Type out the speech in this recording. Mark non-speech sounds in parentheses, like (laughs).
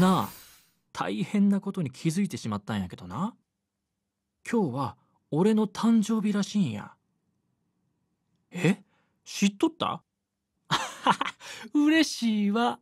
なあ大変なことに気づいてしまったんやけどな今日は俺の誕生日らしいんやえ知っとった (laughs) 嬉しいわ。